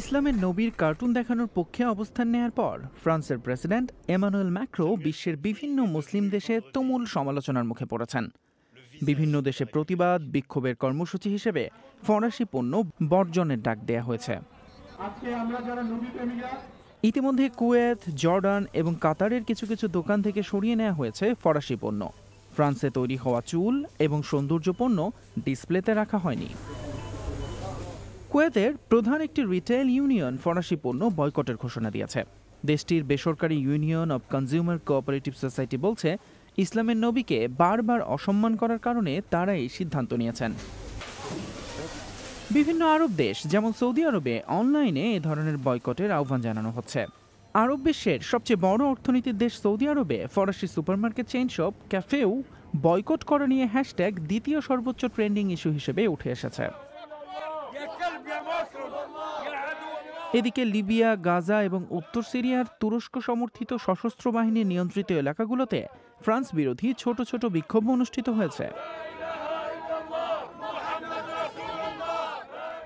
ইসলামের নবীর কার্টুন দেখানোর পক্ষে অবস্থান নেয়ার পর ফ্রান্সের প্রেসিডেন্ট এমানুয়েল ম্যাক্রো বিশ্বের বিভিন্ন মুসলিম দেশে তুমুল সমালোচনার মুখে পড়েছেন বিভিন্ন দেশে প্রতিবাদ বিক্ষোভের কর্মসূচি হিসেবে ফরাসি পণ্য বর্জনের ডাক দেয়া হয়েছে ইতিমধ্যে কুয়েত জর্ডান এবং কাতারের কিছু কিছু দোকান থেকে সরিয়ে নেওয়া হয়েছে ফরাসি পণ্য ফ্রান্সে তৈরি হওয়া চুল এবং সৌন্দর্য পণ্য ডিসপ্লেতে রাখা হয়নি কুয়েতের প্রধান একটি রিটেল ইউনিয়ন ফরাসি পণ্য বয়কটের ঘোষণা দিয়েছে দেশটির বেসরকারি union of consumer cooperative society বলছে ইসলামের নবীকে বারবার অসম্মান করার কারণে তারা এই সিদ্ধান্ত নিয়েছেন বিভিন্ন আরব দেশ যেমন সৌদি আরবে অনলাইনে এ ধরনের বয়কটের আহ্বান জানানো হচ্ছে আরব বিশ্বের সবচেয়ে বড় অর্থনীতির দেশ সৌদি আরবে ফরাসি সুপারমার্কেট চেইন শপ ক্যাফেও বয়কট করা নিয়ে হ্যাশট্যাগ দ্বিতীয় সর্বোচ্চ ট্রেন্ডিং ইস্যু হিসেবে উঠে এসেছে এদিকে লিবিয়া গাজা এবং উত্তর সিরিয়ার তুরস্ক সমর্থিত সশস্ত্র বাহিনী নিয়ন্ত্রিত এলাকাগুলোতে ফ্রান্স বিরোধী ছোট ছোট বিক্ষোভ অনুষ্ঠিত হয়েছে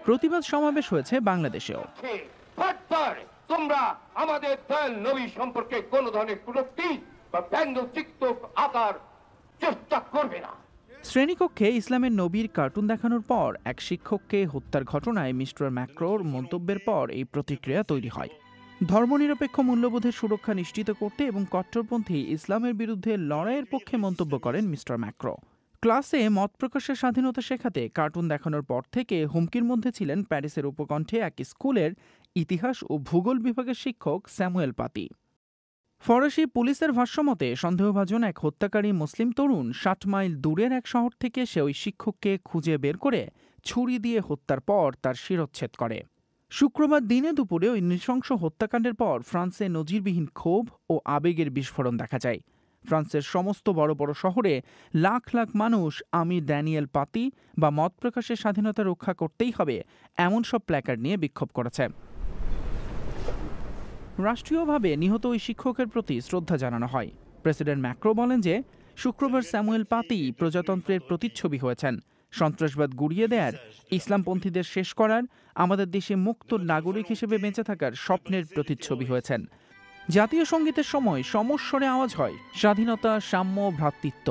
প্রতিবাদ সমাবেশ হয়েছে বাংলাদেশেও তোমরা আমাদের নবী সম্পর্কে কোনো ধরনের আকার চেষ্টা করবে না শ্রেণীকক্ষে ইসলামের নবীর কার্টুন দেখানোর পর এক শিক্ষককে হত্যার ঘটনায় মিস্টার ম্যাক্রোর মন্তব্যের পর এই প্রতিক্রিয়া তৈরি হয় ধর্মনিরপেক্ষ মূল্যবোধের সুরক্ষা নিশ্চিত করতে এবং কট্টরপন্থী ইসলামের বিরুদ্ধে লড়াইয়ের পক্ষে মন্তব্য করেন মিস্টার ম্যাক্রো ক্লাসে মত প্রকাশের স্বাধীনতা শেখাতে কার্টুন দেখানোর পর থেকে হুমকির মধ্যে ছিলেন প্যারিসের উপকণ্ঠে এক স্কুলের ইতিহাস ও ভূগোল বিভাগের শিক্ষক স্যামুয়েল পাতি ফরাসি পুলিশের ভাষ্যমতে সন্দেহভাজন এক হত্যাকারী মুসলিম তরুণ ষাট মাইল দূরের এক শহর থেকে সে ওই শিক্ষককে খুঁজে বের করে ছুরি দিয়ে হত্যার পর তার শিরচ্ছেদ করে শুক্রবার দিনে দুপুরে ওই নৃশংস হত্যাকাণ্ডের পর ফ্রান্সে নজিরবিহীন ক্ষোভ ও আবেগের বিস্ফোরণ দেখা যায় ফ্রান্সের সমস্ত বড় বড় শহরে লাখ লাখ মানুষ আমি ড্যানিয়েল পাতি বা মত প্রকাশের স্বাধীনতা রক্ষা করতেই হবে এমন সব প্ল্যাকার্ড নিয়ে বিক্ষোভ করেছে রাষ্ট্রীয়ভাবে নিহত ওই শিক্ষকের প্রতি শ্রদ্ধা জানানো হয় প্রেসিডেন্ট ম্যাক্রো বলেন যে শুক্রবার স্যামুয়েল পাতি প্রজাতন্ত্রের প্রতিচ্ছবি হয়েছেন সন্ত্রাসবাদ গুড়িয়ে দেয়ার ইসলামপন্থীদের শেষ করার আমাদের দেশে মুক্ত নাগরিক হিসেবে বেঁচে থাকার স্বপ্নের প্রতিচ্ছবি হয়েছেন জাতীয় সঙ্গীতের সময় সমস্বরে আওয়াজ হয় স্বাধীনতা সাম্য ভ্রাতৃত্ব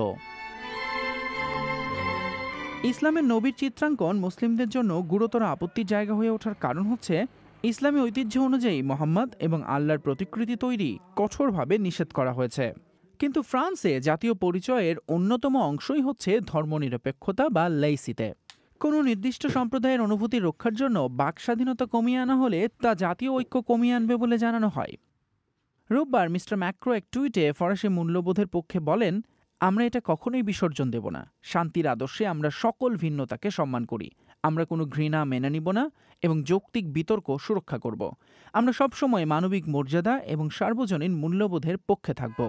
ইসলামের নবীর চিত্রাঙ্কন মুসলিমদের জন্য গুরুতর আপত্তির জায়গা হয়ে ওঠার কারণ হচ্ছে ইসলামী ঐতিহ্য অনুযায়ী মোহাম্মদ এবং আল্লাহর প্রতিকৃতি তৈরি কঠোরভাবে নিষেধ করা হয়েছে কিন্তু ফ্রান্সে জাতীয় পরিচয়ের অন্যতম অংশই হচ্ছে ধর্মনিরপেক্ষতা বা লেইসিতে কোনো নির্দিষ্ট সম্প্রদায়ের অনুভূতি রক্ষার জন্য বাক স্বাধীনতা কমিয়ে আনা হলে তা জাতীয় ঐক্য কমিয়ে আনবে বলে জানানো হয় রোববার মিস্টার ম্যাক্রো এক টুইটে ফরাসি মূল্যবোধের পক্ষে বলেন আমরা এটা কখনোই বিসর্জন দেব না শান্তির আদর্শে আমরা সকল ভিন্নতাকে সম্মান করি আমরা কোনো ঘৃণা মেনে নিব না এবং যৌক্তিক বিতর্ক সুরক্ষা করব আমরা সবসময় মানবিক মর্যাদা এবং সার্বজনীন মূল্যবোধের পক্ষে থাকব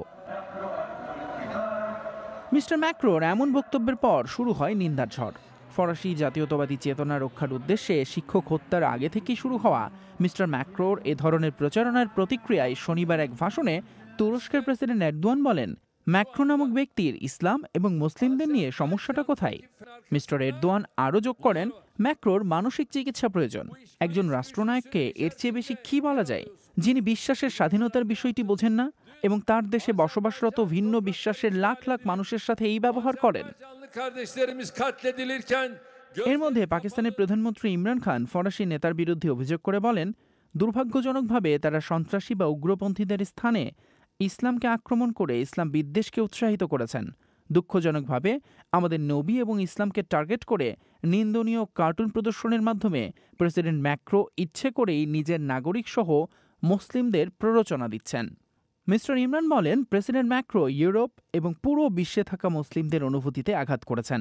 মিস্টার ম্যাক্রোর এমন বক্তব্যের পর শুরু হয় নিন্দার ঝড় ফরাসি জাতীয়তাবাদী চেতনা রক্ষার উদ্দেশ্যে শিক্ষক হত্যার আগে থেকেই শুরু হওয়া মিস্টার ম্যাক্রোর এ ধরনের প্রচারণার প্রতিক্রিয়ায় শনিবার এক ভাষণে তুরস্কের প্রেসিডেন্ট এরদোয়ান বলেন ম্যাক্রো নামক ব্যক্তির ইসলাম এবং মুসলিমদের নিয়ে সমস্যাটা কোথায় মিস্টার এরদোয়ান আরও যোগ করেন ম্যাক্রোর মানসিক চিকিৎসা প্রয়োজন একজন রাষ্ট্রনায়ককে এর চেয়ে বেশি কি বলা যায় যিনি বিশ্বাসের স্বাধীনতার বিষয়টি বোঝেন না এবং তার দেশে বসবাসরত ভিন্ন বিশ্বাসের লাখ লাখ মানুষের সাথে এই ব্যবহার করেন এর মধ্যে পাকিস্তানের প্রধানমন্ত্রী ইমরান খান ফরাসি নেতার বিরুদ্ধে অভিযোগ করে বলেন দুর্ভাগ্যজনকভাবে তারা সন্ত্রাসী বা উগ্রপন্থীদের স্থানে ইসলামকে আক্রমণ করে ইসলাম বিদ্বেষকে উৎসাহিত করেছেন দুঃখজনকভাবে আমাদের নবী এবং ইসলামকে টার্গেট করে নিন্দনীয় কার্টুন প্রদর্শনের মাধ্যমে প্রেসিডেন্ট ম্যাক্রো ইচ্ছে করেই নিজের নাগরিকসহ মুসলিমদের প্ররোচনা দিচ্ছেন মিস্টার ইমরান বলেন প্রেসিডেন্ট ম্যাক্রো ইউরোপ এবং পুরো বিশ্বে থাকা মুসলিমদের অনুভূতিতে আঘাত করেছেন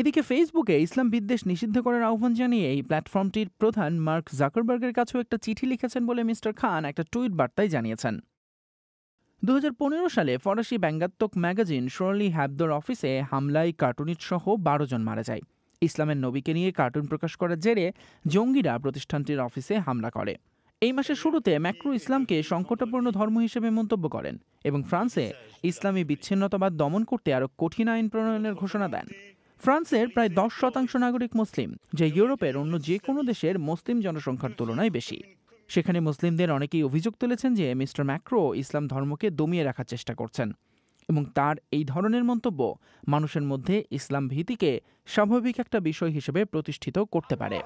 এদিকে ফেসবুকে ইসলাম বিদ্বেষ নিষিদ্ধ করার আহ্বান জানিয়ে এই প্ল্যাটফর্মটির প্রধান মার্ক জাকারবার্গের কাছেও একটা চিঠি লিখেছেন বলে মিস্টার খান একটা টুইট বার্তায় জানিয়েছেন দু সালে ফরাসি ব্যঙ্গাত্মক ম্যাগাজিন সোনালি হ্যাবদোর অফিসে হামলায় কার্টুনিট সহ বারো জন মারা যায় ইসলামের নবীকে নিয়ে কার্টুন প্রকাশ করার জেরে জঙ্গিরা প্রতিষ্ঠানটির অফিসে হামলা করে এই মাসের শুরুতে ম্যাক্রো ইসলামকে সংকটাপূর্ণ ধর্ম হিসেবে মন্তব্য করেন এবং ফ্রান্সে ইসলামী বিচ্ছিন্নতাবাদ দমন করতে আরও কঠিন আইন প্রণয়নের ঘোষণা দেন ফ্রান্সের প্রায় দশ শতাংশ নাগরিক মুসলিম যা ইউরোপের অন্য যে কোনো দেশের মুসলিম জনসংখ্যার তুলনায় বেশি সেখানে মুসলিমদের অনেকেই অভিযোগ তুলেছেন যে মিস্টার ম্যাক্রো ইসলাম ধর্মকে দমিয়ে রাখার চেষ্টা করছেন এবং তার এই ধরনের মন্তব্য মানুষের মধ্যে ইসলাম ভীতিকে স্বাভাবিক একটা বিষয় হিসেবে প্রতিষ্ঠিত করতে পারে